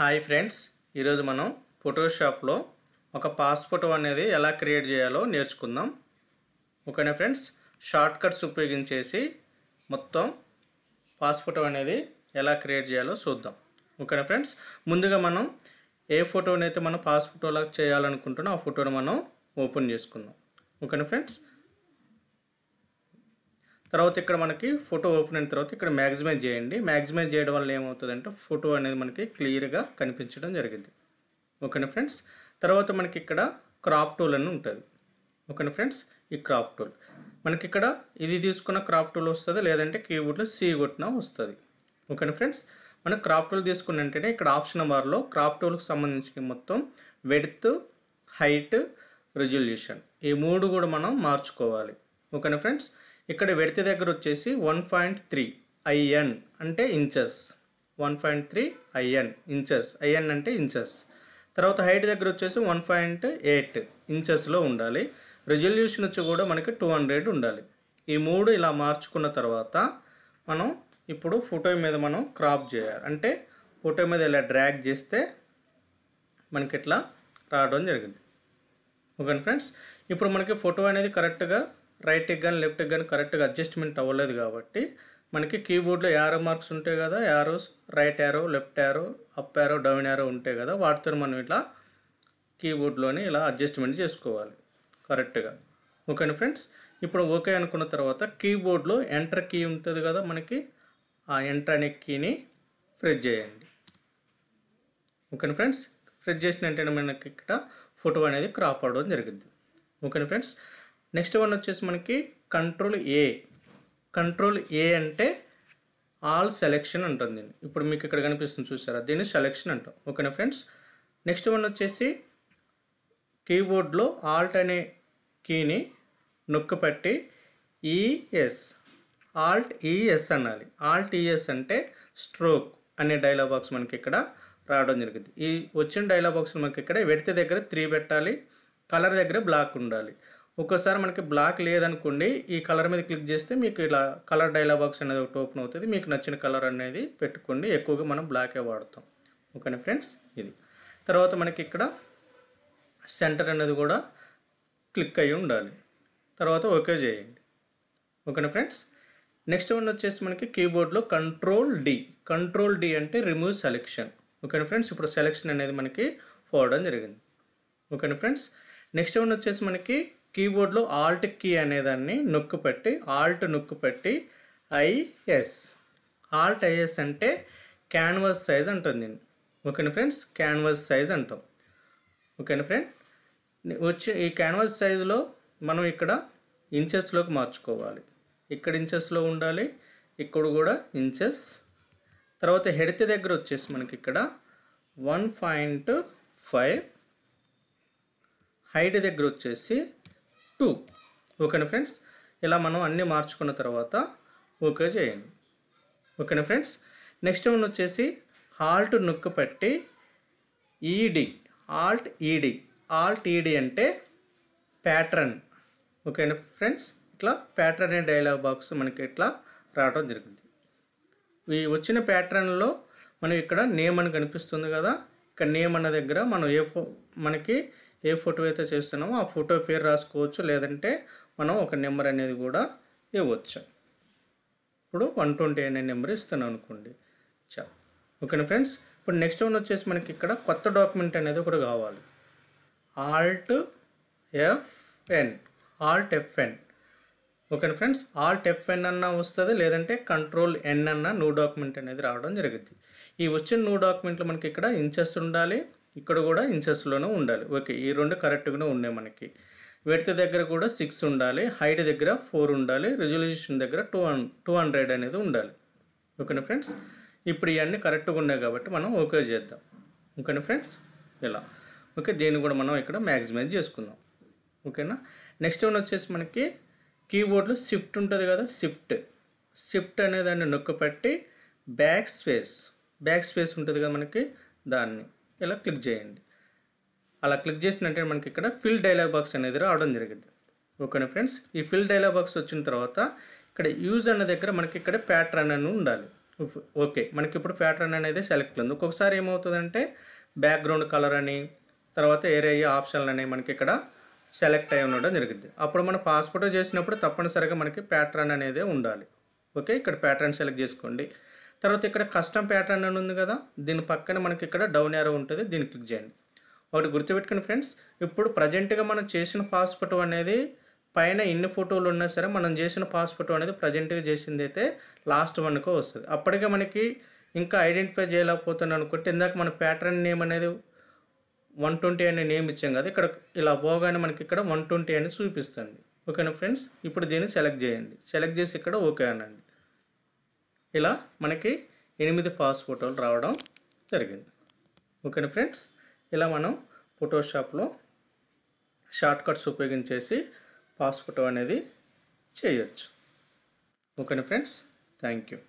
hi friends ఈరోజు మనం ఫోటోషాప్లో ఒక పాస్ఫోటో అనేది ఎలా క్రియేట్ చేయాలో నేర్చుకుందాం ఓకేనా ఫ్రెండ్స్ షార్ట్ కట్స్ ఉపయోగించేసి మొత్తం పాస్ఫోటో అనేది ఎలా క్రియేట్ చేయాలో చూద్దాం ఓకేనా ఫ్రెండ్స్ ముందుగా మనం ఏ ఫోటోనైతే మనం పాస్ఫోటోలా చేయాలనుకుంటున్నా ఆ ఫోటోని మనం ఓపెన్ చేసుకుందాం ఓకేనా ఫ్రెండ్స్ తర్వాత ఇక్కడ మనకి ఫోటో ఓపెన్ అయిన తర్వాత ఇక్కడ మ్యాక్సిమైజ్ చేయండి మ్యాక్సిమైజ్ చేయడం వల్ల ఏమవుతుందంటే ఫోటో అనేది మనకి క్లియర్గా కనిపించడం జరిగింది ఓకేనా ఫ్రెండ్స్ తర్వాత మనకి ఇక్కడ క్రాప్ టూల్ అని ఉంటుంది ఓకేనా ఫ్రెండ్స్ ఈ క్రాప్ టూల్ మనకి ఇక్కడ ఇది తీసుకున్న క్రాప్ టూల్ వస్తుంది లేదంటే కీబోర్డ్లో సీ కొట్టిన వస్తుంది ఓకేనా ఫ్రెండ్స్ మనం క్రాప్ టూల్ తీసుకున్న వెంటనే ఇక్కడ ఆప్షన్ బార్లో క్రాప్ టూల్కి సంబంధించిన మొత్తం వెడత్ హైట్ రెజల్యూషన్ ఈ మూడు కూడా మనం మార్చుకోవాలి ఓకేనా ఫ్రెండ్స్ ఇక్కడ వెడితే దగ్గర వచ్చేసి వన్ పాయింట్ త్రీ ఐఎన్ అంటే inches one point three IN inches IN అంటే ఇంచెస్ తర్వాత హైట్ దగ్గర వచ్చేసి వన్ పాయింట్ ఎయిట్ ఇంచెస్లో ఉండాలి రెజల్యూషన్ వచ్చి కూడా మనకి టూ హండ్రెడ్ ఉండాలి ఈ మూడు ఇలా మార్చుకున్న తర్వాత మనం ఇప్పుడు ఫోటో మీద మనం క్రాప్ చేయాలి అంటే ఫోటో మీద ఇలా డ్రాగ్ చేస్తే మనకి ఇట్లా రావడం జరిగింది ఓకే ఫ్రెండ్స్ ఇప్పుడు మనకి ఫోటో అనేది కరెక్ట్గా రైట్ కానీ లెఫ్ట్ కానీ కరెక్ట్గా అడ్జస్ట్మెంట్ అవ్వలేదు కాబట్టి మనకి కీబోర్డ్లో యారో మార్క్స్ ఉంటాయి కదా arrows right arrow left arrow up arrow down arrow ఉంటాయి కదా వాటితో మనం ఇట్లా కీబోర్డ్లోనే ఇలా అడ్జస్ట్మెంట్ చేసుకోవాలి కరెక్ట్గా ఓకేనా ఫ్రెండ్స్ ఇప్పుడు ఓకే అనుకున్న తర్వాత కీబోర్డ్లో ఎంటర్ కీ ఉంటుంది కదా మనకి ఆ ఎంటర్ అనే కీని ప్రెస్ చేయండి ఓకేనా ఫ్రెండ్స్ ప్రెస్ చేసిన వెంటనే మనకి ఇక్కడ ఫోటో అనేది క్రాప్ అవడం జరిగింది ఓకేనా ఫ్రెండ్స్ నెక్స్ట్ వన్ వచ్చేసి మనకి కంట్రోల్ ఏ కంట్రోల్ ఏ అంటే ఆల్ సెలెక్షన్ అంటుంది ఇప్పుడు మీకు ఇక్కడ కనిపిస్తుంది చూసారా దీన్ని సెలెక్షన్ అంటాం ఓకేనా ఫ్రెండ్స్ నెక్స్ట్ వన్ వచ్చేసి కీబోర్డ్లో ఆల్ట్ అనే కీని నొక్కపెట్టి ఈఎస్ ఆల్ట్ ఈఎస్ అనాలి ఆల్ట్ ఈఎస్ e అంటే స్ట్రోక్ అనే డైలాగ్ బాక్స్ మనకి ఇక్కడ రావడం జరిగింది ఈ వచ్చిన డైలాగ్ బాక్స్ మనకి ఇక్కడ వెడితే దగ్గర త్రీ పెట్టాలి కలర్ దగ్గర బ్లాక్ ఉండాలి ఒక్కోసారి మనకి బ్లాక్ లేదనుకోండి ఈ కలర్ మీద క్లిక్ చేస్తే మీకు ఇలా కలర్ డైలాగ్ బాక్స్ అనేది ఒకటి ఓపెన్ అవుతుంది మీకు నచ్చిన కలర్ అనేది పెట్టుకోండి ఎక్కువగా మనం బ్లాకే వాడతాం ఓకేనా ఫ్రెండ్స్ ఇది తర్వాత మనకి ఇక్కడ సెంటర్ అనేది కూడా క్లిక్ అయి ఉండాలి తర్వాత ఓకే చేయండి ఓకేనా ఫ్రెండ్స్ నెక్స్ట్ వన్ వచ్చేసి మనకి కీబోర్డ్లో కంట్రోల్ డి కంట్రోల్ డి అంటే రిమూవ్ సెలెక్షన్ ఓకేనా ఫ్రెండ్స్ ఇప్పుడు సెలెక్షన్ అనేది మనకి పోవడం జరిగింది ఓకేనా ఫ్రెండ్స్ నెక్స్ట్ వన్ వచ్చేసి మనకి కీబోర్డ్లో ఆల్ట్ కీ అనేదాన్ని నొక్కు పెట్టి ఆల్ట్ నొక్కు పెట్టి ఐఎస్ ఆల్ట్ ఐఎస్ అంటే క్యాన్వాస్ సైజ్ అంటుంది ఓకేనా ఫ్రెండ్స్ క్యాన్వాస్ సైజ్ అంటాం ఓకేనా ఫ్రెండ్ వచ్చి ఈ క్యాన్వాస్ సైజులో మనం ఇక్కడ ఇంచెస్లోకి మార్చుకోవాలి ఇక్కడ ఇంచెస్లో ఉండాలి ఇక్కడ కూడా ఇంచెస్ తర్వాత హెడ్త్ దగ్గర వచ్చేసి మనకి ఇక్కడ వన్ పాయింట్ ఫైవ్ హైట్ దగ్గర వచ్చేసి టూ ఓకేనా ఫ్రెండ్స్ ఇలా మనం అన్నీ మార్చుకున్న తర్వాత ఓకే చేయండి ఓకేనా ఫ్రెండ్స్ నెక్స్ట్ వన్ వచ్చేసి ఆల్ట్ నొక్కు పట్టి ఈడి ఆల్ట్ ఈడి ఆల్ట్ ఈడి అంటే ప్యాటర్న్ ఓకేనా ఫ్రెండ్స్ ఇట్లా ప్యాటర్న్ అనే డైలాగ్ బాక్స్ మనకి ఇట్లా రావడం జరిగింది ఈ వచ్చిన ప్యాటర్న్లో మనం ఇక్కడ నేమ్ అని కనిపిస్తుంది కదా ఇక్కడ నేమ్ అన్న దగ్గర మనం ఏ మనకి ఏ ఫోటో అయితే చేస్తున్నామో ఆ ఫోటో పేరు రాసుకోవచ్చు లేదంటే మనం ఒక నెంబర్ అనేది కూడా ఇవ్వచ్చు ఇప్పుడు వన్ ట్వంటీ అనే నెంబర్ ఇస్తాను అనుకోండి చా ఓకేనా ఫ్రెండ్స్ ఇప్పుడు నెక్స్ట్ వన్ వచ్చేసి మనకి ఇక్కడ కొత్త డాక్యుమెంట్ అనేది ఒకటి కావాలి ఆల్ట్ ఎఫ్ఎన్ ఆల్ట్ ఎఫ్ఎన్ ఓకేనా ఫ్రెండ్స్ ఆల్ట్ ఎఫ్ఎన్ అన్న వస్తుంది లేదంటే కంట్రోల్ ఎన్ అన్న న్యూ డాక్యుమెంట్ అనేది రావడం జరుగుతుంది ఈ వచ్చిన న్యూ డాక్యుమెంట్లు మనకి ఇక్కడ ఇంచెస్ ఉండాలి ఇక్కడ కూడా ఇంచెస్లోనే ఉండాలి ఓకే ఈ రెండు కరెక్ట్గానే ఉన్నాయి మనకి వెడితే దగ్గర కూడా సిక్స్ ఉండాలి హైట్ దగ్గర ఫోర్ ఉండాలి రిజల్యూషన్ దగ్గర టూ టూ హండ్రెడ్ అనేది ఉండాలి ఓకేనా ఫ్రెండ్స్ ఇప్పుడు ఇవన్నీ కరెక్ట్గా ఉన్నాయి కాబట్టి మనం ఓకే చేద్దాం ఓకేనా ఫ్రెండ్స్ ఇలా ఓకే దీన్ని కూడా మనం ఇక్కడ మ్యాక్సిమైజ్ చేసుకుందాం ఓకేనా నెక్స్ట్ వన్ వచ్చేసి మనకి కీబోర్డ్లో షిఫ్ట్ ఉంటుంది కదా షిఫ్ట్ షిఫ్ట్ అనే దాన్ని నొక్కపెట్టి బ్యాక్ స్పేస్ బ్యాక్ స్పేస్ ఉంటుంది కదా మనకి దాన్ని ఇలా క్లిక్ చేయండి అలా క్లిక్ చేసినట్టే మనకి ఇక్కడ ఫిల్ డైలాగ్ బాక్స్ అనేది రావడం జరిగింది ఓకేనా ఫ్రెండ్స్ ఈ ఫిల్ డైలాగ్ బాక్స్ వచ్చిన తర్వాత ఇక్కడ యూజ్ అన్న దగ్గర మనకి ఇక్కడ ప్యాటర్న్ అని ఉండాలి ఓకే మనకి ఇప్పుడు ప్యాటర్న్ అనేది సెలెక్ట్ ఉంది ఒక్కొక్కసారి ఏమవుతుందంటే బ్యాక్గ్రౌండ్ కలర్ అని తర్వాత ఏరే ఆప్షన్లు అనేవి మనకి ఇక్కడ సెలెక్ట్ అయి ఉండడం జరిగింది అప్పుడు మనం పాస్పోర్ట్ చేసినప్పుడు తప్పనిసరిగా మనకి ప్యాటర్న్ అనేది ఉండాలి ఓకే ఇక్కడ ప్యాటర్న్ సెలెక్ట్ చేసుకోండి తర్వాత ఇక్కడ కస్టమ్ ప్యాటర్న్ అని ఉంది కదా దీని పక్కన మనకి ఇక్కడ డౌన్ ఏరో ఉంటుంది దీన్ని క్లిక్ చేయండి ఒకటి గుర్తుపెట్టుకుని ఫ్రెండ్స్ ఇప్పుడు ప్రజెంట్గా మనం చేసిన పాస్ ఫోటో అనేది పైన ఎన్ని ఫోటోలు ఉన్నా సరే మనం చేసిన పాస్ ఫోటో అనేది ప్రజెంట్గా చేసింది అయితే లాస్ట్ వన్కో వస్తుంది అప్పటికే మనకి ఇంకా ఐడెంటిఫై చేయలేకపోతుంది అనుకుంటే ఇందాక మన ప్యాటర్న్ నేమ్ అనేది వన్ ట్వంటీ అనే నేమ్ ఇచ్చాం కదా ఇక్కడ ఇలా పోగానే మనకి ఇక్కడ వన్ ట్వంటీ అని చూపిస్తుంది ఓకేనా ఫ్రెండ్స్ ఇప్పుడు దీన్ని సెలెక్ట్ చేయండి సెలెక్ట్ చేసి ఇక్కడ ఓకే అనండి ఇలా మనకి ఎనిమిది పాస్ ఫోటోలు రావడం జరిగింది ఓకేనా ఫ్రెండ్స్ ఇలా మనం ఫోటోషాప్లో షార్ట్ కట్స్ ఉపయోగించేసి పాస్ ఫోటో అనేది చేయొచ్చు ఓకేనా ఫ్రెండ్స్ థ్యాంక్ యూ